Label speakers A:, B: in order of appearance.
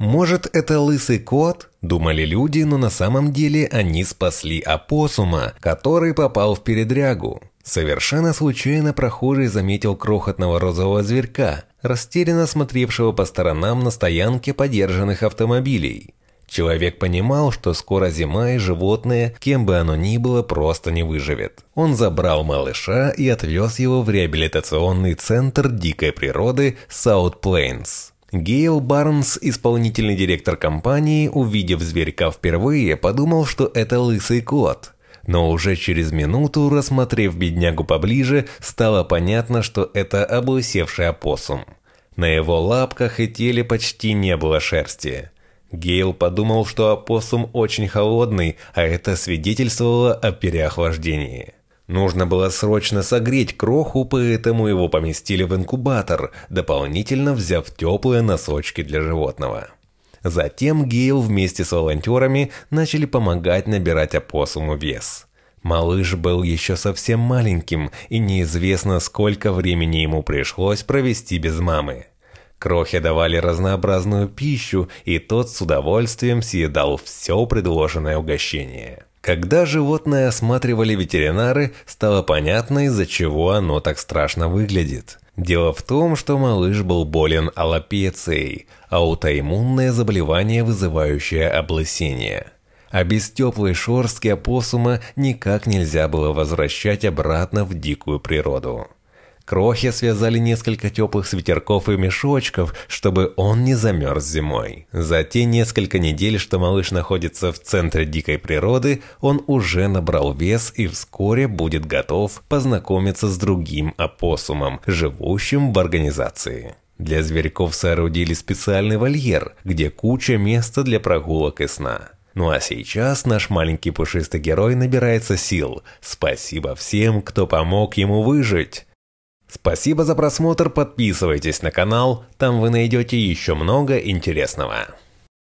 A: Может, это лысый кот? Думали люди, но на самом деле они спасли опоссума, который попал в передрягу. Совершенно случайно прохожий заметил крохотного розового зверька, растерянно смотревшего по сторонам на стоянке подержанных автомобилей. Человек понимал, что скоро зима и животное, кем бы оно ни было, просто не выживет. Он забрал малыша и отвез его в реабилитационный центр дикой природы Саут Плейнс. Гейл Барнс, исполнительный директор компании, увидев зверька впервые, подумал, что это лысый кот. Но уже через минуту, рассмотрев беднягу поближе, стало понятно, что это облысевший опоссум. На его лапках и теле почти не было шерсти. Гейл подумал, что опоссум очень холодный, а это свидетельствовало о переохлаждении. Нужно было срочно согреть кроху, поэтому его поместили в инкубатор, дополнительно взяв теплые носочки для животного. Затем Гейл вместе с волонтерами начали помогать набирать опоссуму вес. Малыш был еще совсем маленьким, и неизвестно, сколько времени ему пришлось провести без мамы. Крохе давали разнообразную пищу, и тот с удовольствием съедал все предложенное угощение. Когда животное осматривали ветеринары, стало понятно, из-за чего оно так страшно выглядит. Дело в том, что малыш был болен аллопецией, а аутоиммунное заболевание, вызывающее облысение. А без теплой шорстки опоссума никак нельзя было возвращать обратно в дикую природу. Крохе связали несколько теплых свитерков и мешочков, чтобы он не замерз зимой. За те несколько недель, что малыш находится в центре дикой природы, он уже набрал вес и вскоре будет готов познакомиться с другим опоссумом, живущим в организации. Для зверьков соорудили специальный вольер, где куча места для прогулок и сна. Ну а сейчас наш маленький пушистый герой набирается сил. Спасибо всем, кто помог ему выжить. Спасибо за просмотр, подписывайтесь на канал, там вы найдете еще много интересного.